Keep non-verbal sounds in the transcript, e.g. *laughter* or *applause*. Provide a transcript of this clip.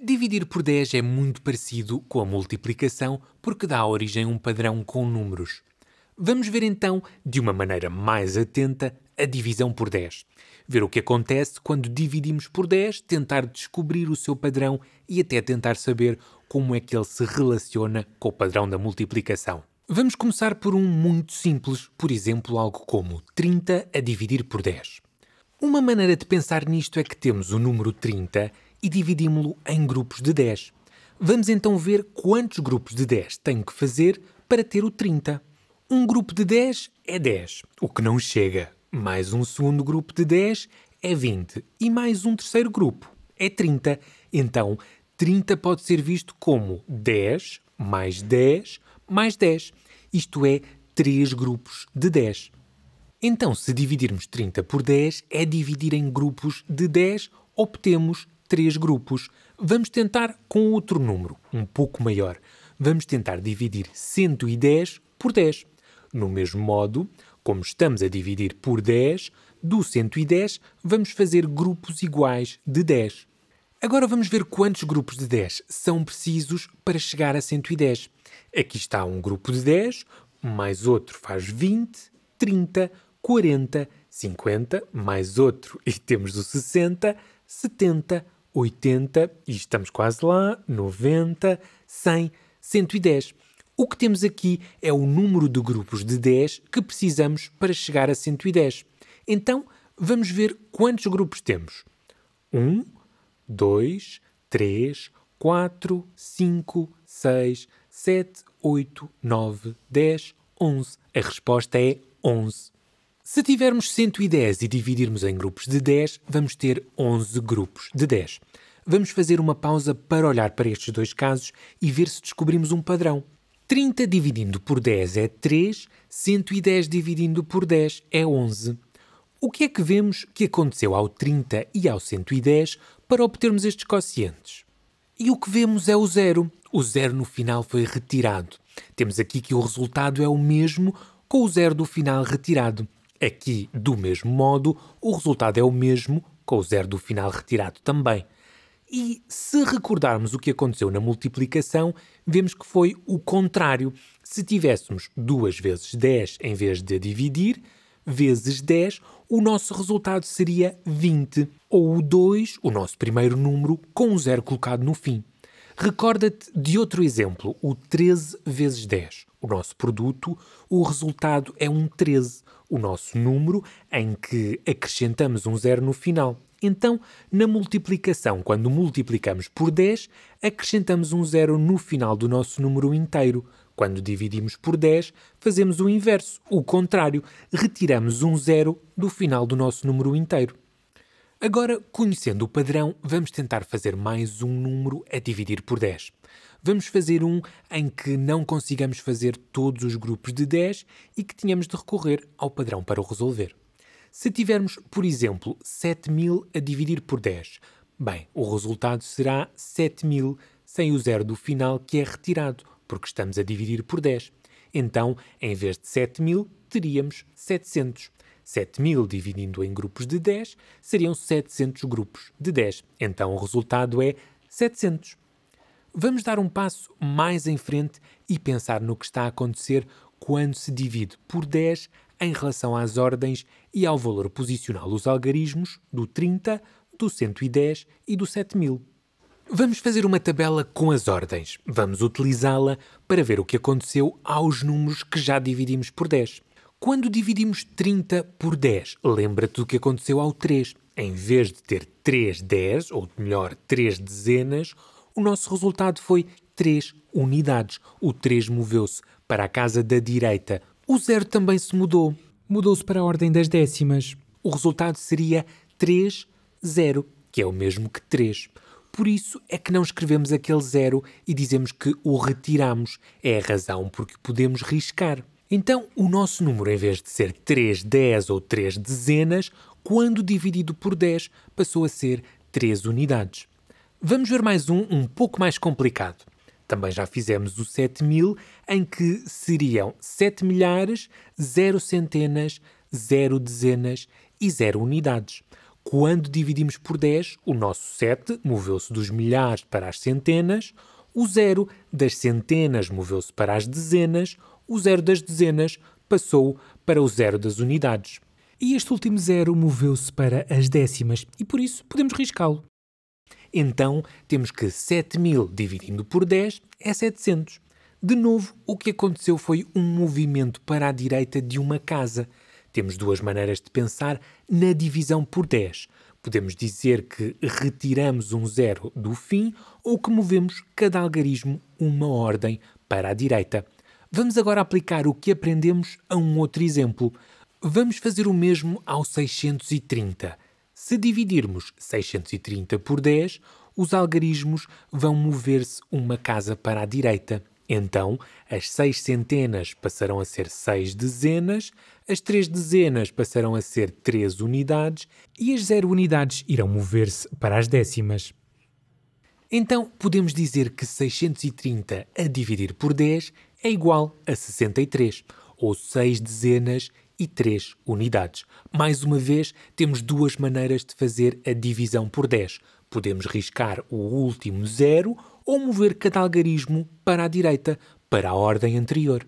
Dividir por 10 é muito parecido com a multiplicação porque dá origem a um padrão com números. Vamos ver então, de uma maneira mais atenta, a divisão por 10. Ver o que acontece quando dividimos por 10, tentar descobrir o seu padrão e até tentar saber como é que ele se relaciona com o padrão da multiplicação. Vamos começar por um muito simples, por exemplo, algo como 30 a dividir por 10. Uma maneira de pensar nisto é que temos o número 30 e dividimos-lo em grupos de 10. Vamos então ver quantos grupos de 10 tenho que fazer para ter o 30. Um grupo de 10 é 10, o que não chega. Mais um segundo grupo de 10 é 20 e mais um terceiro grupo é 30. Então, 30 pode ser visto como 10 mais 10 mais 10, isto é, 3 grupos de 10. Então, se dividirmos 30 por 10, é dividir em grupos de 10, obtemos três grupos. Vamos tentar com outro número, um pouco maior. Vamos tentar dividir 110 por 10. No mesmo modo, como estamos a dividir por 10, do 110 vamos fazer grupos iguais de 10. Agora vamos ver quantos grupos de 10 são precisos para chegar a 110. Aqui está um grupo de 10, mais outro faz 20, 30, 40, 50, mais outro *laughs* e temos o 60, 70, 80 e estamos quase lá, 90, 100, 110. O que temos aqui é o número de grupos de 10 que precisamos para chegar a 110. Então, vamos ver quantos grupos temos. 1, 2, 3, 4, 5, 6, 7, 8, 9, 10, 11. A resposta é 11. Se tivermos 110 e dividirmos em grupos de 10, vamos ter 11 grupos de 10. Vamos fazer uma pausa para olhar para estes dois casos e ver se descobrimos um padrão. 30 dividindo por 10 é 3, 110 dividindo por 10 é 11. O que é que vemos que aconteceu ao 30 e ao 110 para obtermos estes quocientes? E o que vemos é o zero. O zero no final foi retirado. Temos aqui que o resultado é o mesmo com o zero do final retirado. Aqui, do mesmo modo, o resultado é o mesmo, com o zero do final retirado também. E se recordarmos o que aconteceu na multiplicação, vemos que foi o contrário. Se tivéssemos 2 vezes 10 em vez de dividir, vezes 10, o nosso resultado seria 20, ou o 2, o nosso primeiro número, com o zero colocado no fim. Recorda-te de outro exemplo, o 13 vezes 10 o nosso produto, o resultado é um 13, o nosso número em que acrescentamos um zero no final. Então, na multiplicação, quando multiplicamos por 10, acrescentamos um zero no final do nosso número inteiro. Quando dividimos por 10, fazemos o inverso, o contrário, retiramos um zero do final do nosso número inteiro. Agora, conhecendo o padrão, vamos tentar fazer mais um número a dividir por 10 vamos fazer um em que não consigamos fazer todos os grupos de 10 e que tenhamos de recorrer ao padrão para o resolver. Se tivermos, por exemplo, 7000 a dividir por 10, bem, o resultado será 7000 sem o zero do final que é retirado, porque estamos a dividir por 10. Então, em vez de 7000, teríamos 700. 7000 dividindo em grupos de 10 seriam 700 grupos de 10. Então o resultado é 700. Vamos dar um passo mais em frente e pensar no que está a acontecer quando se divide por 10 em relação às ordens e ao valor posicional dos algarismos do 30, do 110 e do 7000. Vamos fazer uma tabela com as ordens. Vamos utilizá-la para ver o que aconteceu aos números que já dividimos por 10. Quando dividimos 30 por 10, lembra-te do que aconteceu ao 3. Em vez de ter 3 10, ou melhor, 3 dezenas, o nosso resultado foi 3 unidades. O 3 moveu-se para a casa da direita. O 0 também se mudou. Mudou-se para a ordem das décimas. O resultado seria 3, 0, que é o mesmo que 3. Por isso é que não escrevemos aquele 0 e dizemos que o retiramos. É a razão porque podemos riscar. Então, o nosso número, em vez de ser 3 10 ou 3 dezenas, quando dividido por 10, passou a ser 3 unidades. Vamos ver mais um um pouco mais complicado. Também já fizemos o 7000, em que seriam 7 milhares, 0 centenas, 0 dezenas e 0 unidades. Quando dividimos por 10, o nosso 7 moveu-se dos milhares para as centenas, o 0 das centenas moveu-se para as dezenas, o 0 das dezenas passou para o 0 das unidades. E este último zero moveu-se para as décimas, e por isso podemos riscá-lo. Então temos que 7000 dividindo por 10 é 700. De novo, o que aconteceu foi um movimento para a direita de uma casa. Temos duas maneiras de pensar na divisão por 10. Podemos dizer que retiramos um zero do fim ou que movemos cada algarismo uma ordem para a direita. Vamos agora aplicar o que aprendemos a um outro exemplo. Vamos fazer o mesmo ao 630. Se dividirmos 630 por 10, os algarismos vão mover-se uma casa para a direita. Então, as seis centenas passarão a ser seis dezenas, as três dezenas passarão a ser três unidades e as zero unidades irão mover-se para as décimas. Então, podemos dizer que 630 a dividir por 10 é igual a 63, ou 6 dezenas e 3 unidades. Mais uma vez, temos duas maneiras de fazer a divisão por 10. Podemos riscar o último zero ou mover cada algarismo para a direita, para a ordem anterior.